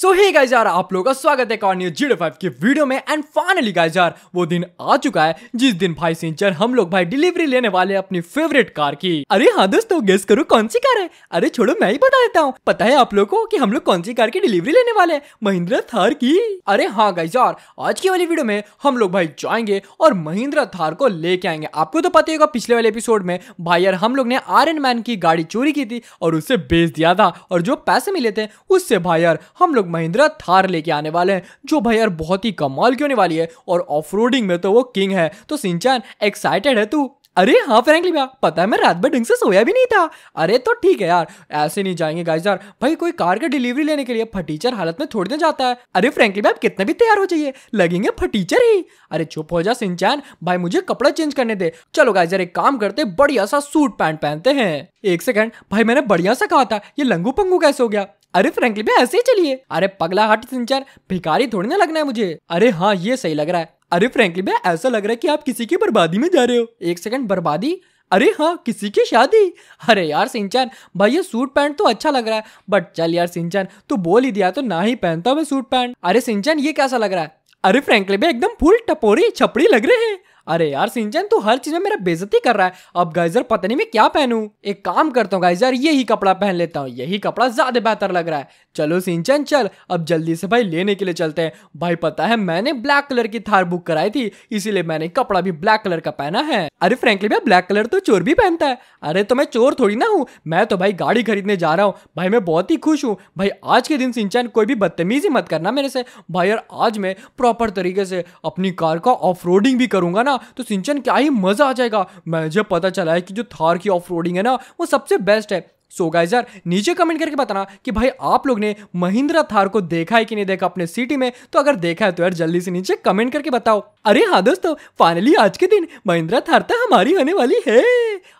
सो ही guys यार आप लोगों का स्वागत है कॉर्नियो जीरो फाइव के वीडियो में एंड फाइनली गाइज यार वो दिन आ चुका है जिस दिन भाई सिंचर हम लोग भाई डिलीवरी लेने वाले अपनी फेवरेट कार की अरे हाँ दोस्तों गेस करो कौन सी कार है अरे छोड़ो मैं ही बता देता हूँ पता है आप लोग को कि हम लोग कौन सी कार की डिलीवरी लेने वाले हैं महिंद्रा थार की अरे हाँ गाइज यार आज की वाली वीडियो में हम लोग भाई जाएंगे और महिंद्रा थार को लेके आएंगे आपको तो पता ही होगा पिछले वाले एपिसोड में भाई यार हम लोग ने आर मैन की गाड़ी चोरी की थी और उसे बेच दिया था और जो पैसे मिले थे उससे भाई यार हम लोग लोग महिंद्रा थार लेके आने वाले हैं जो भाई यार बहुत ही कमाल की होने वाली है और ऑफ में तो वो किंग है तो सिंचान एक्साइटेड है तू अरे हाँ फ्रेंकली भैया पता है मैं रात भर ढंग से सोया भी नहीं था अरे तो ठीक है यार ऐसे नहीं जाएंगे गाइस यार भाई कोई कार का डिलीवरी लेने के लिए फटीचर हालत में छोड़ने जाता है अरे फ्रेंकली भैया आप कितना भी तैयार हो जाइए लगेंगे फटीचर ही अरे चुप हो जा सिंचान भाई मुझे कपड़ा चेंज करने दे चलो गाइस यार एक काम करते बढ़िया सा सूट पैंट पहनते हैं एक सेकंड भाई मैंने बढ़िया सा कहा था ये लंगू पंगू कैसे हो गया अरे फ्रेंकली भाई ऐसे ही चलिए अरे पगला हट सिंचर भिखारी थोड़ी ना लगना है मुझे अरे हाँ ये सही लग रहा है अरे फ्रेंकली भाई ऐसा लग रहा है कि आप किसी की बर्बादी में जा रहे हो एक सेकंड बर्बादी अरे हाँ किसी की शादी अरे यार सिंचन भाई ये सूट पैंट तो अच्छा लग रहा है बट चल यार सिंचन तू बोल ही दिया तो ना ही पहनता मैं सूट पैंट अरे सिंचन ये कैसा लग रहा है अरे फ्रेंकली भाई एकदम फुल टपोरी छपड़ी लग रहे हैं अरे यार सिंचन तू हर चीज में मेरा बेजती कर रहा है अब गाइजर पता नहीं मैं क्या पहनू एक काम करता हूँ गाइजर यही कपड़ा पहन लेता हूँ यही कपड़ा ज्यादा बेहतर लग रहा है चलो सिंचन चल अब जल्दी से भाई लेने के लिए चलते हैं भाई पता है मैंने ब्लैक कलर की थार बुक कराई थी इसीलिए मैंने कपड़ा भी ब्लैक कलर का पहना है अरे फ्रेंकली भाई ब्लैक कलर तो चोर भी पहनता है अरे तो मैं चोर थोड़ी ना हूँ मैं तो भाई गाड़ी खरीदने जा रहा हूँ भाई मैं बहुत ही खुश हूँ भाई आज के दिन सिंचन कोई भी बदतमीजी मत करना मेरे से भाई यार आज मैं प्रॉपर तरीके से अपनी कार का ऑफ भी करूंगा ना ना तो सिंचन क्या ही मज़ा आ जाएगा मुझे पता चला है कि जो थार की ऑफ है ना वो सबसे बेस्ट है सो so गाइज यार नीचे कमेंट करके बताना कि भाई आप लोग ने महिंद्रा थार को देखा है कि नहीं देखा अपने सिटी में तो अगर देखा है तो यार जल्दी से नीचे कमेंट करके बताओ अरे हाँ दोस्तों फाइनली आज के दिन महिंद्रा थार तो हमारी होने वाली है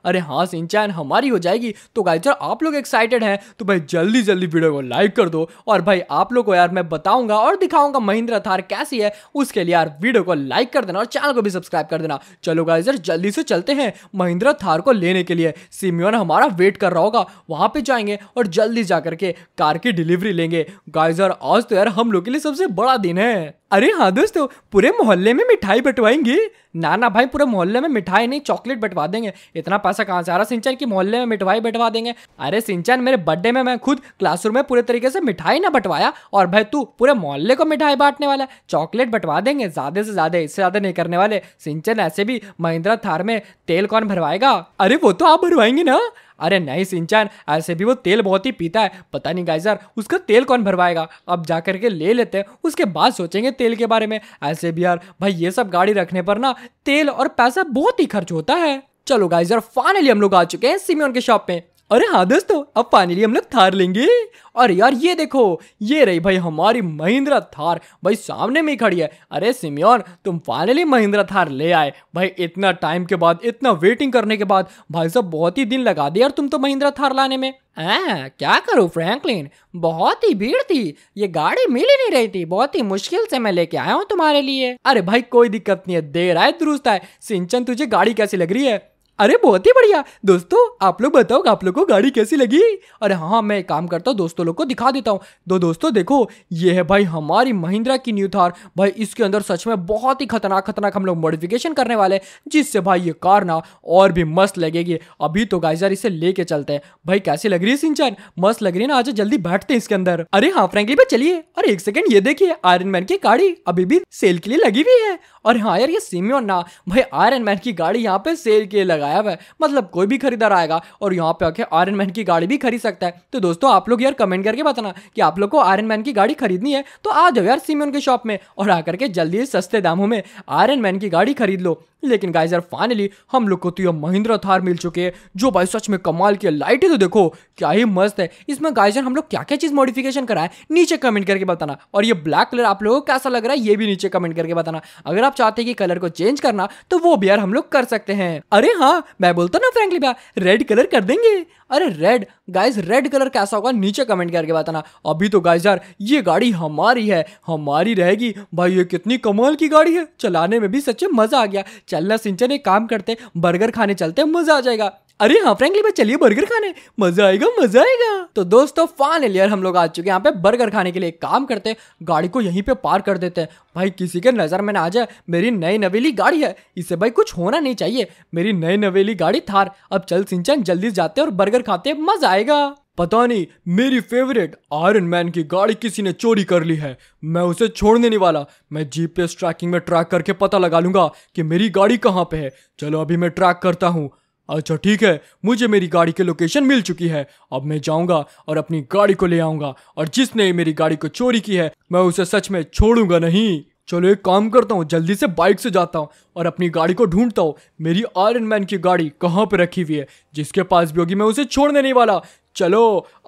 अरे हाँ सिंचान हमारी हो जाएगी तो गाइज यार आप लोग एक्साइटेड हैं तो भाई जल्दी जल्दी वीडियो को लाइक कर दो और भाई आप लोग को यार मैं बताऊंगा और दिखाऊंगा महिंद्रा थार कैसी है उसके लिए यार वीडियो को लाइक कर देना और चैनल को भी सब्सक्राइब कर देना चलो गाइज यार जल्दी से चलते हैं महिंद्रा थार को लेने के लिए सिमियोन हमारा वेट कर रहा होगा वहाँ पे जाएंगे और जल्दी जा करके कार की डिलीवरी लेंगे गाइजर आज तो यार हम लोग के लिए सबसे बड़ा दिन है अरे हाँ दोस्तों पूरे मोहल्ले में मिठाई बंटवाएंगे ना ना भाई पूरे मोहल्ले में मिठाई नहीं चॉकलेट बंटवा देंगे इतना पैसा कहाँ से आ रहा सिंचन की मोहल्ले में मिठाई बंटवा देंगे अरे सिंचन मेरे बर्थडे में मैं खुद क्लासरूम में पूरे तरीके से मिठाई ना बंटवाया और भाई तू पूरे मोहल्ले को मिठाई बांटने वाला है चॉकलेट बंटवा देंगे ज़्यादा से ज़्यादा इससे ज़्यादा नहीं करने वाले सिंचन ऐसे भी महिंद्रा थार में तेल कौन भरवाएगा अरे वो तो आप भरवाएंगे ना अरे नहीं सिंचन ऐसे भी वो तेल बहुत ही पीता है पता नहीं गाइजर उसका तेल कौन भरवाएगा अब जा करके ले लेते हैं उसके बाद सोचेंगे तेल के बारे में ऐसे भी यार भाई ये सब गाड़ी रखने पर ना तेल और पैसा बहुत ही खर्च होता है चलो गाइजर यार फाइनली हम लोग आ चुके हैं सिमियन के शॉप में अरे हाँ दोस्तों अब फाइनली हम लोग थार लेंगे और यार ये देखो ये रही भाई हमारी महिंद्रा थार भाई सामने में खड़ी है अरे सिमियन तुम फाइनली महिंद्रा थार ले आए भाई इतना टाइम के बाद इतना वेटिंग करने के बाद भाई साहब बहुत ही दिन लगा दिया यार तुम तो महिंद्रा थार लाने में आ, हाँ, क्या करूँ फ्रैंकलिन बहुत ही भीड़ थी ये गाड़ी मिल ही नहीं रही थी बहुत ही मुश्किल से मैं लेके आया हूँ तुम्हारे लिए अरे भाई कोई दिक्कत नहीं है देर आए दुरुस्त आए सिंचन तुझे गाड़ी कैसी लग रही है अरे बहुत ही बढ़िया दोस्तों आप लोग बताओ आप लोग को गाड़ी कैसी लगी अरे हाँ, हाँ मैं एक काम करता हूँ दोस्तों लोग को दिखा देता हूँ तो दोस्तों देखो ये है भाई हमारी महिंद्रा की न्यू थार भाई इसके अंदर सच में बहुत ही खतरनाक खतरनाक हम लोग मॉडिफिकेशन करने वाले हैं जिससे भाई ये कार ना और भी मस्त लगेगी अभी तो गाइजर इसे लेके चलते हैं भाई कैसी लग रही है सिंचन मस्त लग रही है ना आज जल्दी बैठते हैं इसके अंदर अरे हाँ फ्रेंकली भाई चलिए अरे एक सेकंड ये देखिए आयरन मैन की गाड़ी अभी भी सेल के लिए लगी हुई है और हाँ यार ये सीमियन ना भाई आयरन मैन की गाड़ी यहाँ पे सेल के लिए लगा लगाया हुआ है मतलब कोई भी खरीदार आएगा और यहाँ पे आके आयरन मैन की गाड़ी भी खरीद सकता है तो दोस्तों आप लोग यार कमेंट करके बताना कि आप लोग को आयरन मैन की गाड़ी खरीदनी है तो आ जाओ यार सीमियन के शॉप में और आकर के जल्दी सस्ते दामों में आयरन मैन की गाड़ी खरीद लो लेकिन गाइस यार फाइनली हम लोग को तो ये महिंद्रा थार मिल चुके हैं जो भाई सच में कमाल की लाइट है तो देखो क्या ही मस्त है इसमें गाइस यार हम लोग क्या क्या चीज़ मॉडिफिकेशन कराए नीचे कमेंट करके बताना और ये ब्लैक कलर आप लोगों को कैसा लग रहा है ये भी नीचे कमेंट करके बताना अगर आप चाहते हैं कि कलर को चेंज करना तो वो भी यार हम लोग कर सकते हैं अरे हाँ मैं बोलता ना फ्रेंकली भैया रेड कलर कर देंगे अरे रेड गाइज रेड कलर कैसा होगा नीचे कमेंट करके बताना अभी तो गाइज यार ये गाड़ी हमारी है हमारी रहेगी भाई ये कितनी कमाल की गाड़ी है चलाने में भी सच्चे मज़ा आ गया चलना सिंचन एक काम करते बर्गर खाने चलते मज़ा आ जाएगा अरे हाँ फ्रेंकली भाई चलिए बर्गर खाने मजा आएगा मजा आएगा तो दोस्तों फाइनल यार हम लोग आ चुके हैं यहाँ पे बर्गर खाने के लिए एक काम करते हैं गाड़ी को यहीं पे पार कर देते हैं भाई किसी के नज़र में ना आ जाए मेरी नई नवेली गाड़ी है इसे भाई कुछ होना नहीं चाहिए मेरी नई नवेली गाड़ी थार अब चल सिंचन जल्दी जाते और बर्गर खाते मजा आएगा पता नहीं मेरी फेवरेट आयरन मैन की गाड़ी किसी ने चोरी कर ली है मैं उसे छोड़ने नहीं वाला मैं जीपीएस ट्रैकिंग में ट्रैक करके पता लगा लूंगा कि मेरी गाड़ी कहाँ पे है चलो अभी मैं ट्रैक करता हूँ अच्छा ठीक है मुझे मेरी गाड़ी की लोकेशन मिल चुकी है अब मैं जाऊंगा और अपनी गाड़ी को ले आऊंगा और जिसने मेरी गाड़ी को चोरी की है मैं उसे सच में छोड़ूंगा नहीं चलो एक काम करता हूँ जल्दी से बाइक से जाता हूँ और अपनी गाड़ी को ढूंढता हूँ मेरी आयरन मैन की गाड़ी कहाँ पर रखी हुई है जिसके पास भी होगी मैं उसे छोड़ने नहीं वाला चलो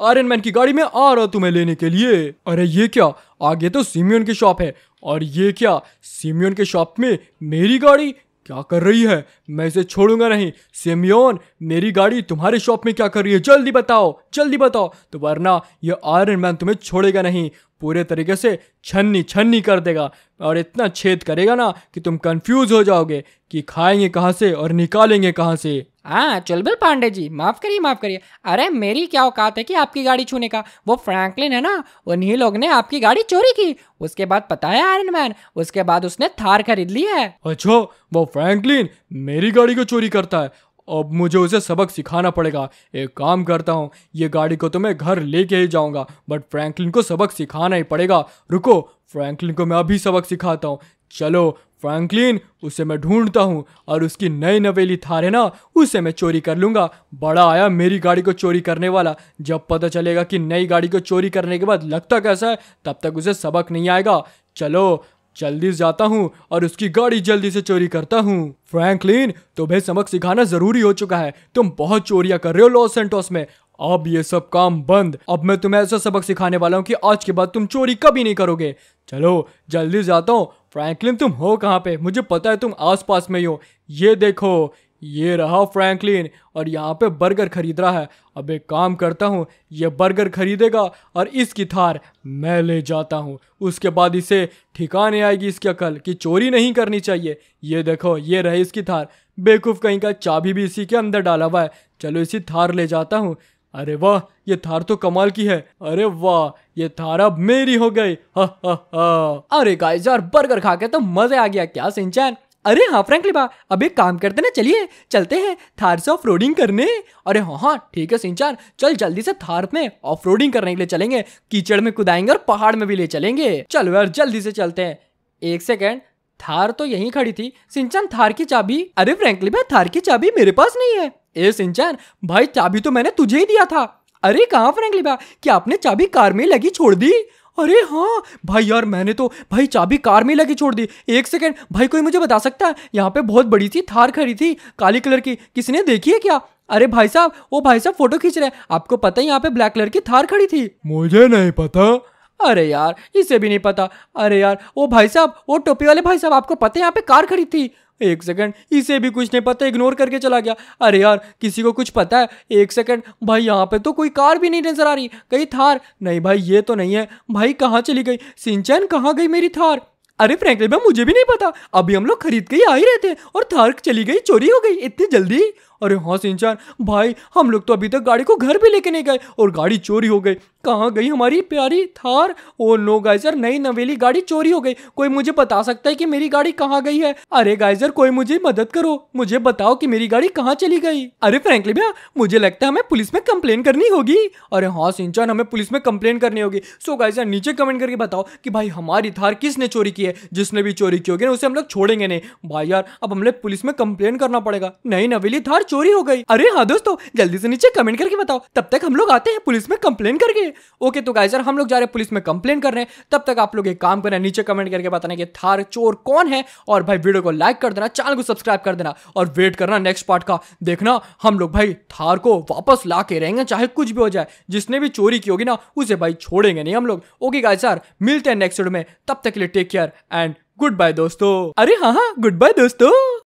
आयरन मैन की गाड़ी में आ रहा तुम्हें लेने के लिए अरे ये क्या आगे तो सीमियन की शॉप है और ये क्या सीमियन के शॉप में मेरी गाड़ी क्या कर रही है मैं इसे छोड़ूंगा नहीं सेमियोन मेरी गाड़ी तुम्हारे शॉप में क्या कर रही है जल्दी बताओ जल्दी बताओ तो वरना यह आयरन मैन तुम्हें छोड़ेगा नहीं पूरे तरीके से छन्नी छन्नी कर देगा और इतना छेद करेगा ना कि तुम कंफ्यूज हो जाओगे कि खाएंगे कहाँ से और निकालेंगे कहाँ से हाँ चुलबुल पांडे जी माफ़ करिए माफ़ करिए अरे मेरी क्या औकात है कि आपकी गाड़ी छूने का वो फ्रैंकलिन है ना उन्हीं लोग ने आपकी गाड़ी चोरी की उसके बाद पता है आयरन मैन उसके बाद उसने थार खरीद ली है अच्छा वो फ्रैंकलिन मेरी गाड़ी को चोरी करता है अब मुझे उसे सबक सिखाना पड़ेगा एक काम करता हूँ ये गाड़ी को तो मैं घर लेके ही जाऊँगा बट फ्रैंकलिन को सबक सिखाना ही पड़ेगा रुको फ्रैंकलिन को मैं अभी सबक सिखाता हूँ चलो फ्रैंकलिन उसे मैं ढूंढता हूँ और उसकी नई नवेली थार है ना उसे मैं चोरी कर लूँगा बड़ा आया मेरी गाड़ी को चोरी करने वाला जब पता चलेगा कि नई गाड़ी को चोरी करने के बाद लगता कैसा है तब तक उसे सबक नहीं आएगा चलो जल्दी जाता हूँ और उसकी गाड़ी जल्दी से चोरी करता हूँ फ्रैंकलिन तुम्हें सबक सिखाना जरूरी हो चुका है तुम बहुत चोरियां कर रहे हो लॉस एंटोस में अब ये सब काम बंद अब मैं तुम्हें ऐसा सबक सिखाने वाला हूँ कि आज के बाद तुम चोरी कभी नहीं करोगे चलो जल्दी जाता हूँ फ्रैंकलिन तुम हो कहाँ पे मुझे पता है तुम आसपास में ही हो ये देखो ये रहा फ्रैंकलिन और यहाँ पे बर्गर खरीद रहा है अब एक काम करता हूँ ये बर्गर खरीदेगा और इसकी थार मैं ले जाता हूँ उसके बाद इसे ठिकाने आएगी इसकी अकल कि चोरी नहीं करनी चाहिए ये देखो ये रही इसकी थार बेकूफ कहीं का चाबी भी इसी के अंदर डाला हुआ है चलो इसी थार ले जाता हूँ अरे वाह ये थार तो कमाल की है अरे वाह ये थार अब मेरी हो गई हा हा हा अरे गाइस यार बर्गर खा के तो मजे आ गया क्या सिंचैन अरे हाँ फ्रेंकली बा अब एक काम करते ना चलिए चलते हैं थार से ऑफ रोडिंग करने अरे हाँ हाँ ठीक है सिंचान चल जल्दी से थार में ऑफ रोडिंग करने के लिए चलेंगे कीचड़ में कुदाएंगे और पहाड़ में भी ले चलेंगे चलो यार जल्दी से चलते हैं एक सेकेंड थार तो यहीं खड़ी थी सिंचान थार की चाबी अरे फ्रेंकली भाई थार की चाबी मेरे पास नहीं है ए सिंचान भाई चाबी तो मैंने तुझे ही दिया था अरे कहाँ फ्रेंकली बा क्या आपने चाबी कार में लगी छोड़ दी अरे हाँ भाई यार मैंने तो भाई चाबी कार में लगी छोड़ दी एक सेकेंड भाई कोई मुझे बता सकता है यहाँ पे बहुत बड़ी सी थार खड़ी थी काली कलर की किसी ने देखी है क्या अरे भाई साहब वो भाई साहब फोटो खींच रहे हैं आपको पता है यहाँ पे ब्लैक कलर की थार खड़ी थी मुझे नहीं पता अरे यार इसे भी नहीं पता अरे यार वो भाई साहब वो टोपी वाले भाई साहब आपको पता है यहाँ पे कार खड़ी थी एक सेकंड इसे भी कुछ नहीं पता इग्नोर करके चला गया अरे यार किसी को कुछ पता है एक सेकंड भाई यहाँ पे तो कोई कार भी नहीं नजर आ रही कहीं थार नहीं भाई ये तो नहीं है भाई कहाँ चली गई सिंचन कहाँ गई मेरी थार अरे फ्रेंकली भाई मुझे भी नहीं पता अभी हम लोग खरीद के ही आ ही रहे थे और थार चली गई चोरी हो गई इतनी जल्दी अरे हाँ सिंचान भाई हम लोग तो अभी तक गाड़ी को घर भी लेके नहीं गए और गाड़ी चोरी हो गई कहाँ गई हमारी प्यारी थार ओ नो गाइजर नई नवेली गाड़ी चोरी हो गई कोई मुझे बता सकता है कि मेरी गाड़ी कहाँ गई है अरे गाइजर कोई मुझे मदद करो मुझे बताओ कि मेरी गाड़ी कहाँ चली गई अरे फ्रेंकली भैया मुझे लगता है हमें पुलिस में कंप्लेन करनी होगी अरे हाँ सिंचान हमें पुलिस में कंप्लेन करनी होगी सो गाइजर नीचे कमेंट करके बताओ कि भाई हमारी थार किसने चोरी की है जिसने भी चोरी की होगी ना उसे हम लोग छोड़ेंगे नहीं भाई यार अब हमें पुलिस में कंप्लेन करना पड़ेगा नई नवेली थार चोरी हो गई अरे हाँ दोस्तों जल्दी से नीचे कमेंट करके बताओ तब तक हम लोग आते हैं पुलिस में कंप्लेन करके ओके तो गाइजर हम लोग जा रहे हैं पुलिस में कंप्लेन कर रहे हैं तब तक आप लोग एक काम करें नीचे कमेंट करके बताने कि थार चोर कौन है और भाई वीडियो को लाइक कर देना चैनल को सब्सक्राइब कर देना और वेट करना नेक्स्ट पार्ट का देखना हम लोग भाई थार को वापस ला के रहेंगे चाहे कुछ भी हो जाए जिसने भी चोरी की होगी ना उसे भाई छोड़ेंगे नहीं हम लोग ओके गाइजर मिलते हैं नेक्स्ट वीडियो में तब तक के लिए take care and goodbye दोस्तों अरे हाँ हाँ गुड बाय दोस्तों